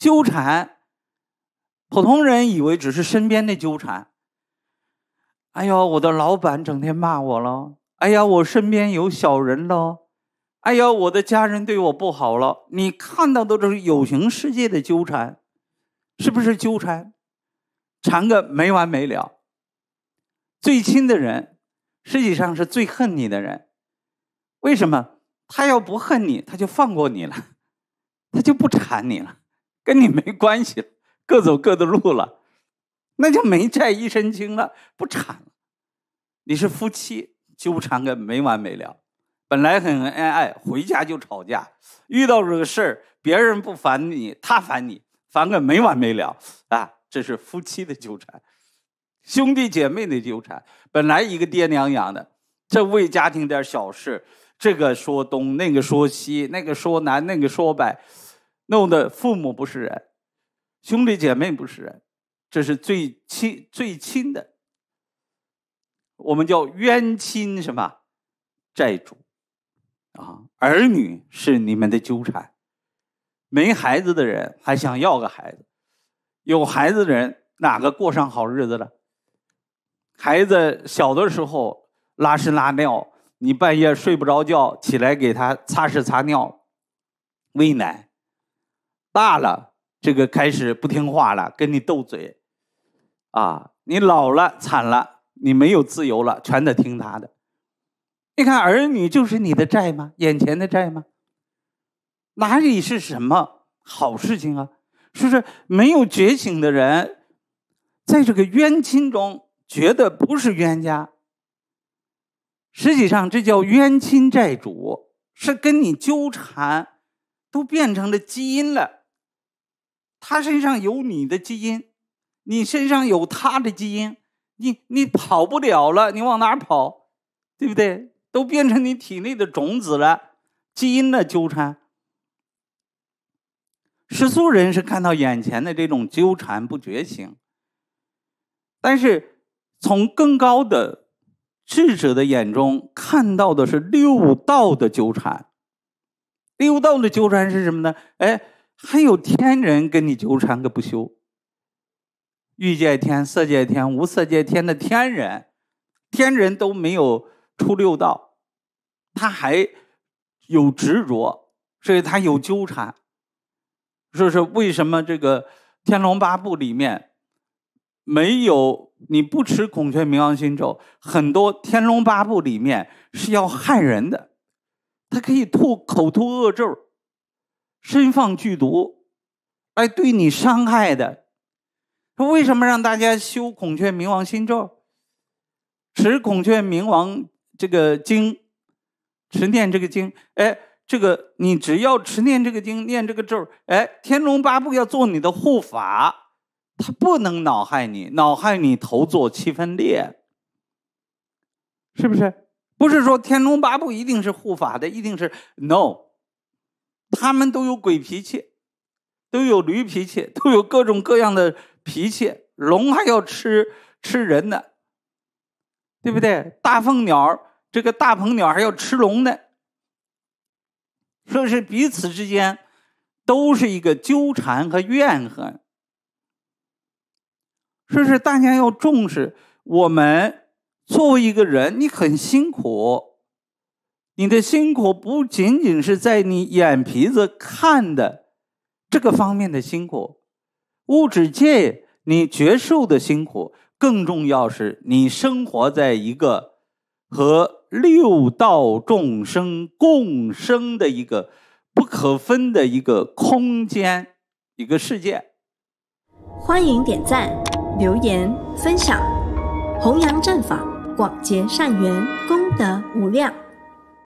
纠缠，普通人以为只是身边的纠缠。哎呦，我的老板整天骂我了；哎呀，我身边有小人了；哎呀，我的家人对我不好了。你看到的都是有形世界的纠缠，是不是纠缠？缠个没完没了。最亲的人，实际上是最恨你的人。为什么？他要不恨你，他就放过你了，他就不缠你了。跟你没关系了，各走各的路了，那就没债一身轻了，不缠了。你是夫妻纠缠个没完没了，本来很恩爱，回家就吵架，遇到这个事儿，别人不烦你，他烦你，烦个没完没了啊！这是夫妻的纠缠，兄弟姐妹的纠缠，本来一个爹娘养的，这为家庭点小事，这个说东，那个说西，那个说南，那个说北。弄得父母不是人，兄弟姐妹不是人，这是最亲最亲的，我们叫冤亲什么债主啊？儿女是你们的纠缠，没孩子的人还想要个孩子，有孩子的人哪个过上好日子了？孩子小的时候拉屎拉尿，你半夜睡不着觉，起来给他擦拭擦尿，喂奶。大了，这个开始不听话了，跟你斗嘴，啊，你老了惨了，你没有自由了，全得听他的。你看儿女就是你的债吗？眼前的债吗？哪里是什么好事情啊？不是没有觉醒的人，在这个冤亲中觉得不是冤家，实际上这叫冤亲债主，是跟你纠缠，都变成了基因了。他身上有你的基因，你身上有他的基因，你你跑不了了，你往哪儿跑，对不对？都变成你体内的种子了，基因的纠缠。世俗人是看到眼前的这种纠缠不觉醒，但是从更高的智者的眼中看到的是六道的纠缠。六道的纠缠是什么呢？哎。还有天人跟你纠缠个不休，欲界天、色界天、无色界天的天人，天人都没有出六道，他还有执着，所以他有纠缠。说是为什么这个《天龙八部》里面没有你不吃孔雀明王心咒，很多《天龙八部》里面是要害人的，他可以吐口吐恶咒。身放剧毒，来对你伤害的。他为什么让大家修孔雀明王心咒？持孔雀明王这个经，持念这个经。哎，这个你只要持念这个经，念这个咒。哎，天龙八部要做你的护法，他不能恼害你，恼害你头做七分裂。是不是？不是说天龙八部一定是护法的，一定是 no。他们都有鬼脾气，都有驴脾气，都有各种各样的脾气。龙还要吃吃人呢，对不对？大凤鸟这个大鹏鸟还要吃龙的，说是彼此之间都是一个纠缠和怨恨。说是大家要重视，我们作为一个人，你很辛苦。你的辛苦不仅仅是在你眼皮子看的这个方面的辛苦，物质界你觉受的辛苦更重要，是你生活在一个和六道众生共生的一个不可分的一个空间一个世界。欢迎点赞、留言、分享，弘扬正法，广结善缘，功德无量。